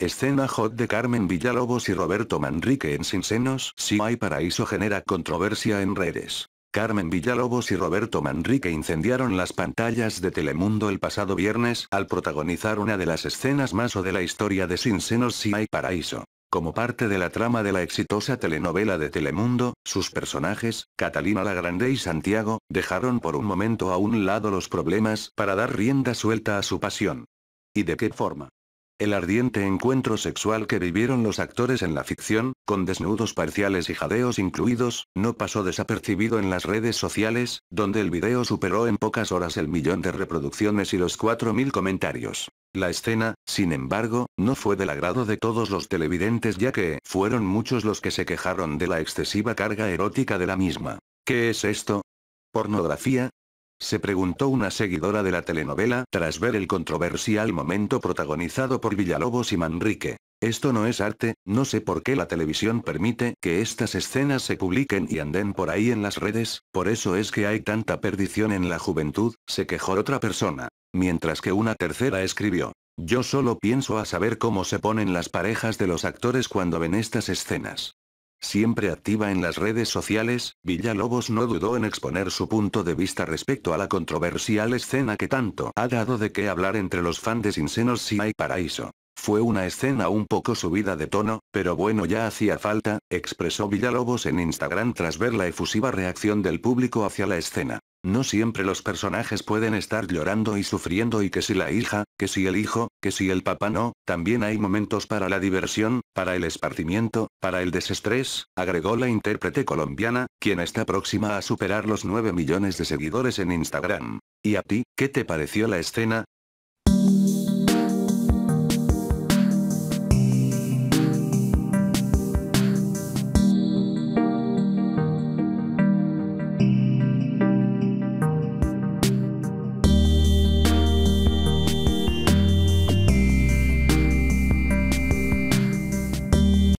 Escena hot de Carmen Villalobos y Roberto Manrique en Sin Senos, Si hay paraíso genera controversia en redes. Carmen Villalobos y Roberto Manrique incendiaron las pantallas de Telemundo el pasado viernes al protagonizar una de las escenas más o de la historia de Sin Senos Si hay paraíso. Como parte de la trama de la exitosa telenovela de Telemundo, sus personajes, Catalina la Grande y Santiago, dejaron por un momento a un lado los problemas para dar rienda suelta a su pasión. ¿Y de qué forma? El ardiente encuentro sexual que vivieron los actores en la ficción, con desnudos parciales y jadeos incluidos, no pasó desapercibido en las redes sociales, donde el video superó en pocas horas el millón de reproducciones y los 4.000 comentarios. La escena, sin embargo, no fue del agrado de todos los televidentes ya que fueron muchos los que se quejaron de la excesiva carga erótica de la misma. ¿Qué es esto? ¿Pornografía? Se preguntó una seguidora de la telenovela tras ver el controversial momento protagonizado por Villalobos y Manrique. Esto no es arte, no sé por qué la televisión permite que estas escenas se publiquen y anden por ahí en las redes, por eso es que hay tanta perdición en la juventud, se quejó otra persona. Mientras que una tercera escribió, yo solo pienso a saber cómo se ponen las parejas de los actores cuando ven estas escenas. Siempre activa en las redes sociales, Villalobos no dudó en exponer su punto de vista respecto a la controversial escena que tanto ha dado de qué hablar entre los fans de Senos si hay paraíso. Fue una escena un poco subida de tono, pero bueno ya hacía falta, expresó Villalobos en Instagram tras ver la efusiva reacción del público hacia la escena. No siempre los personajes pueden estar llorando y sufriendo y que si la hija, que si el hijo, que si el papá no, también hay momentos para la diversión, para el esparcimiento, para el desestrés, agregó la intérprete colombiana, quien está próxima a superar los 9 millones de seguidores en Instagram. ¿Y a ti, qué te pareció la escena?